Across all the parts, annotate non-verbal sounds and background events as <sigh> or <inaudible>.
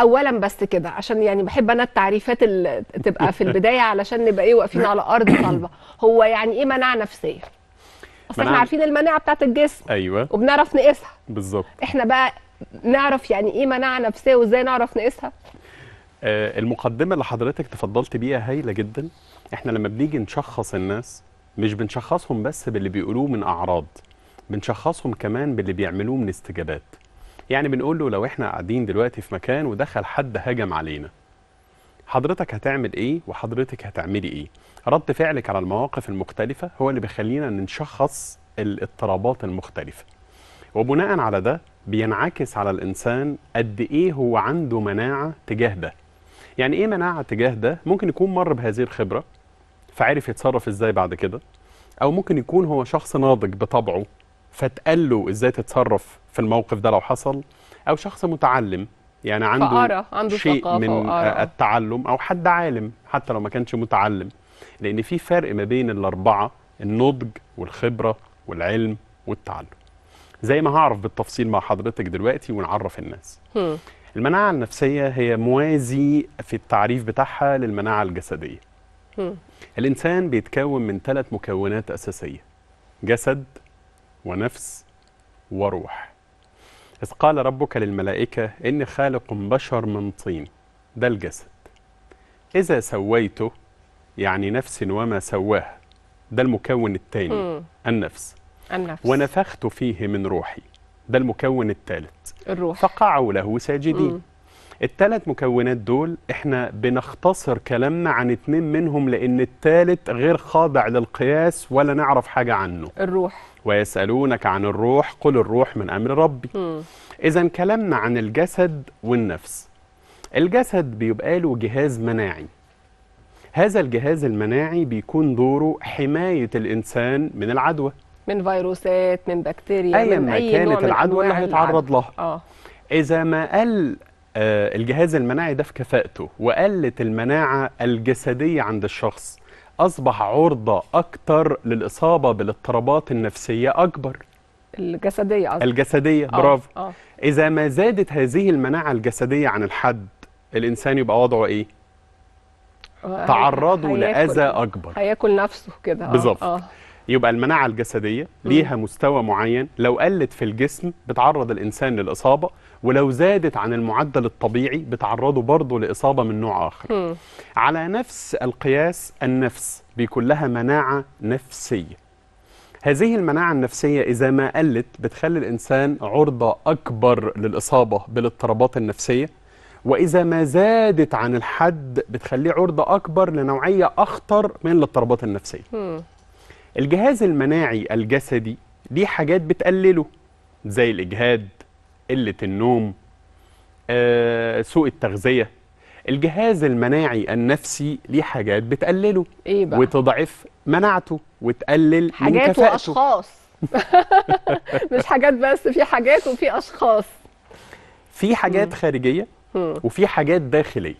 اولا بس كده عشان يعني بحب انا التعريفات اللي <laughs> تبقى في البدايه علشان نبقى ايه واقفين على ارض <coughs> صلبه هو يعني ايه مناعه نفسيه اصل احنا عارفين المناعه بتاعه الجسم ايوه وبنعرف نقيسها بالظبط احنا بقى نعرف يعني ايه مناعه نفسيه وازاي نعرف نقيسها آه المقدمه اللي حضرتك تفضلت بيها هايله جدا احنا لما بنيجي نشخص الناس مش بنشخصهم بس باللي بيقولوه من اعراض بنشخصهم كمان باللي بيعملوه من استجابات يعني بنقول له لو احنا قاعدين دلوقتي في مكان ودخل حد هجم علينا حضرتك هتعمل ايه وحضرتك هتعملي ايه رد فعلك على المواقف المختلفه هو اللي بيخلينا نشخص الاضطرابات المختلفه وبناء على ده بينعكس على الانسان قد ايه هو عنده مناعه تجاه ده يعني ايه مناعه تجاه ده ممكن يكون مر بهذه الخبره فعرف يتصرف ازاي بعد كده او ممكن يكون هو شخص ناضج بطبعه فتقال له ازاي تتصرف في الموقف ده لو حصل او شخص متعلم يعني عنده عنده شيء ثقافة من وقارة. التعلم او حد عالم حتى لو ما كانش متعلم لان في فرق ما بين الاربعه النضج والخبره والعلم والتعلم زي ما هعرف بالتفصيل مع حضرتك دلوقتي ونعرف الناس هم. المناعه النفسيه هي موازي في التعريف بتاعها للمناعه الجسديه هم. الانسان بيتكون من ثلاث مكونات اساسيه جسد ونفس وروح إذ قال ربك للملائكة إني خالق بشر من طين ده الجسد إذا سويته يعني نفس وما سواها ده المكون الثاني النفس النفس ونفخت فيه من روحي ده المكون الثالث الروح فقعوا له ساجدين مم. الثلاث مكونات دول احنا بنختصر كلامنا عن اتنين منهم لان الثالث غير خاضع للقياس ولا نعرف حاجه عنه الروح ويسالونك عن الروح قل الروح من امر ربي اذا كلامنا عن الجسد والنفس الجسد بيبقى له جهاز مناعي هذا الجهاز المناعي بيكون دوره حمايه الانسان من العدوى من فيروسات من بكتيريا أي من اي كانت نوع العدوى اللي هيتعرض لها آه. اذا ما قل آه، الجهاز المناعي ده في كفاءته وقلت المناعة الجسدية عند الشخص أصبح عرضة أكتر للإصابة بالاضطرابات النفسية أكبر الجسدية أصبح. الجسدية آه، برافو آه. إذا ما زادت هذه المناعة الجسدية عن الحد الإنسان يبقى وضعه إيه؟ تعرضوا لأذى أكبر هياكل نفسه كده بالظبط يبقى المناعه الجسديه ليها مستوى معين لو قلت في الجسم بتعرض الانسان للاصابه ولو زادت عن المعدل الطبيعي بتعرضه برضه لاصابه من نوع اخر. م. على نفس القياس النفس بيكون لها مناعه نفسيه. هذه المناعه النفسيه اذا ما قلت بتخلي الانسان عرضه اكبر للاصابه بالاضطرابات النفسيه واذا ما زادت عن الحد بتخليه عرضه اكبر لنوعيه اخطر من الاضطرابات النفسيه. م. الجهاز المناعي الجسدي ليه حاجات بتقلله زي الإجهاد قلة النوم آه، سوء التغذية الجهاز المناعي النفسي ليه حاجات بتقلله إيه بقى؟ وتضعف مناعته وتقلل حاجات من كفاءته وأشخاص <laughs> مش حاجات بس في حاجات وفي أشخاص في حاجات خارجية وفي حاجات داخلية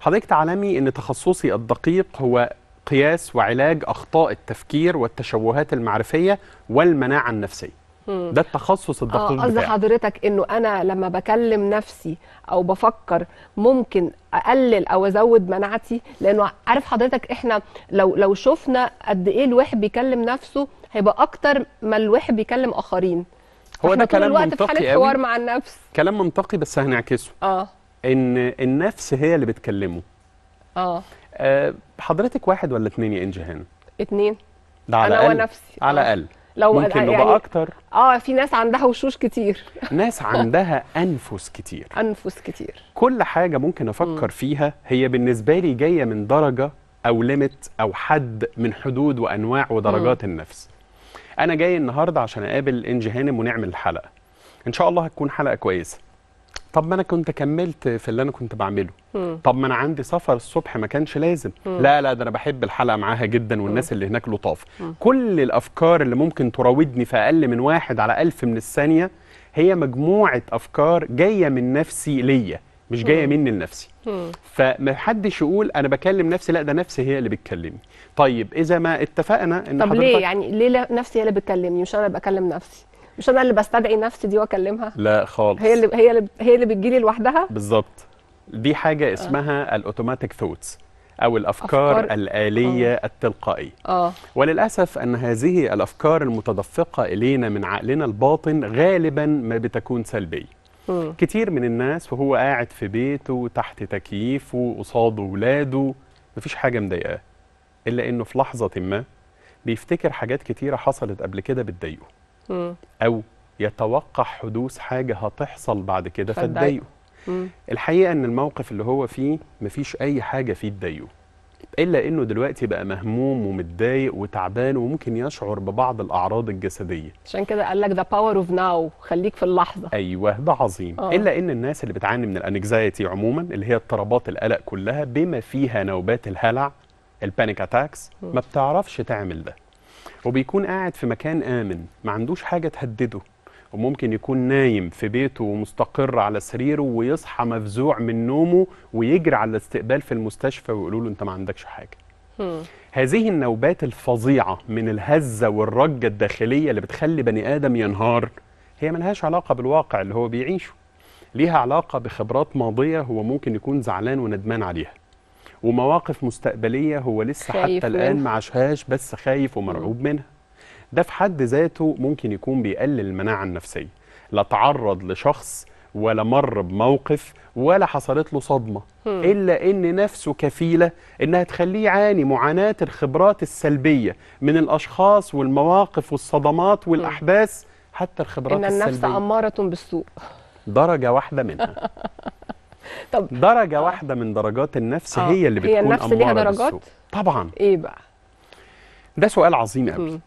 حضرتك تعلمي أن تخصصي الدقيق هو قياس وعلاج اخطاء التفكير والتشوهات المعرفيه والمناعه النفسيه ده التخصص الدقيق آه قصد حضرتك انه انا لما بكلم نفسي او بفكر ممكن اقلل او ازود مناعتي لانه عارف حضرتك احنا لو لو شفنا قد ايه الواحد بيكلم نفسه هيبقى اكتر ما الواحد بيكلم اخرين هو ده كلام الوقت منطقي في حاله حوار مع النفس كلام منطقي بس هنعكسه اه ان النفس هي اللي بتكلمه آه. اه حضرتك واحد ولا اتنين يا انجي هان؟ اتنين ده على انا ونفسي على آه. الاقل لو ممكن نبقى يعني اكتر اه في ناس عندها وشوش كتير <laughs> ناس عندها انفس كتير انفس كتير كل حاجه ممكن افكر م. فيها هي بالنسبه لي جايه من درجه او ليميت او حد من حدود وانواع ودرجات م. النفس انا جاي النهارده عشان اقابل انجي هانم ونعمل الحلقه ان شاء الله هتكون حلقه كويسه طب ما انا كنت كملت في اللي انا كنت بعمله مم. طب ما انا عندي سفر الصبح ما كانش لازم مم. لا لا ده انا بحب الحلقه معاها جدا والناس مم. اللي هناك لطاف كل الافكار اللي ممكن تراودني في اقل من واحد على ألف من الثانيه هي مجموعه افكار جايه من نفسي ليا مش جايه مني لنفسي فمحدش يقول انا بكلم نفسي لا ده نفسي هي اللي بتكلمني طيب اذا ما اتفقنا ان طب ليه يعني ليه نفسي هي اللي بتكلمني مش انا بكلم نفسي مش انا اللي بستدعي نفسي دي واكلمها لا خالص هي اللي هي اللي هي اللي بتجيلي لوحدها بالظبط دي حاجه آه. اسمها آه. الاوتوماتيك ثوتس او الافكار أفكار... الاليه آه. التلقائيه آه. وللاسف ان هذه الافكار المتدفقه الينا من عقلنا الباطن غالبا ما بتكون سلبيه مم. كتير من الناس وهو قاعد في بيته تحت تكييفه قصاده ولاده مفيش حاجه مضايقاه الا انه في لحظه ما بيفتكر حاجات كتيره حصلت قبل كده بتضايقه او يتوقع حدوث حاجه هتحصل بعد كده فتضايقه الحقيقه ان الموقف اللي هو فيه مفيش اي حاجه فيه تضايقه الا انه دلوقتي بقى مهموم ومتضايق وتعبان وممكن يشعر ببعض الاعراض الجسديه عشان كده قال لك ذا باور اوف ناو خليك في اللحظه ايوه ده عظيم أوه. الا ان الناس اللي بتعاني من الانكزايتي عموما اللي هي اضطرابات القلق كلها بما فيها نوبات الهلع البانيك اتاكس ما بتعرفش تعمل ده وبيكون قاعد في مكان آمن ما عندوش حاجة تهدده وممكن يكون نايم في بيته ومستقر على سريره ويصحى مفزوع من نومه ويجري على الاستقبال في المستشفى ويقولوا له انت ما عندكش حاجه هذه النوبات الفظيعه من الهزه والرجه الداخليه اللي بتخلي بني ادم ينهار هي ملهاش علاقه بالواقع اللي هو بيعيشه ليها علاقه بخبرات ماضيه هو ممكن يكون زعلان وندمان عليها ومواقف مستقبليه هو لسه حتى الان ما عاشهاش بس خايف ومرعوب منها ده في حد ذاته ممكن يكون بيقلل المناعه النفسيه لا تعرض لشخص ولا مر بموقف ولا حصلت له صدمه هم. الا ان نفسه كفيله انها تخليه يعاني معاناه الخبرات السلبيه من الاشخاص والمواقف والصدمات والاحداث حتى الخبرات السلبيه ان النفس اماره بالسوء درجه واحده منها <laughs> طب درجه آه. واحده من درجات النفس آه. هي اللي بتكون هي النفس ليها درجات طبعا ايه بقى ده سؤال عظيم قوي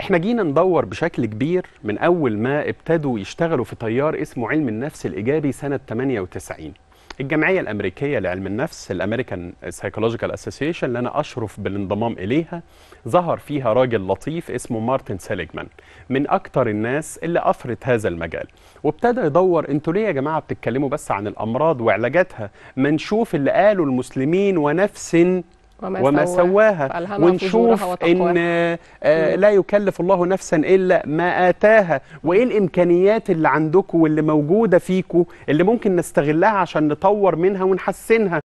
احنا جينا ندور بشكل كبير من اول ما ابتدوا يشتغلوا في تيار اسمه علم النفس الايجابي سنه 98 الجمعيه الامريكيه لعلم النفس الامريكان سايكولوجيكال اسوسيشن اللي انا اشرف بالانضمام اليها ظهر فيها راجل لطيف اسمه مارتن سيليجمان من اكتر الناس اللي افرت هذا المجال وابتدى يدور انتوا ليه يا جماعه بتتكلموا بس عن الامراض وعلاجاتها ما نشوف اللي قاله المسلمين ونفس وما, وما سواها ونشوف ان آه، لا يكلف الله نفسا الا ما اتاها وايه الامكانيات اللي عندكم واللي موجوده فيكم اللي ممكن نستغلها عشان نطور منها ونحسنها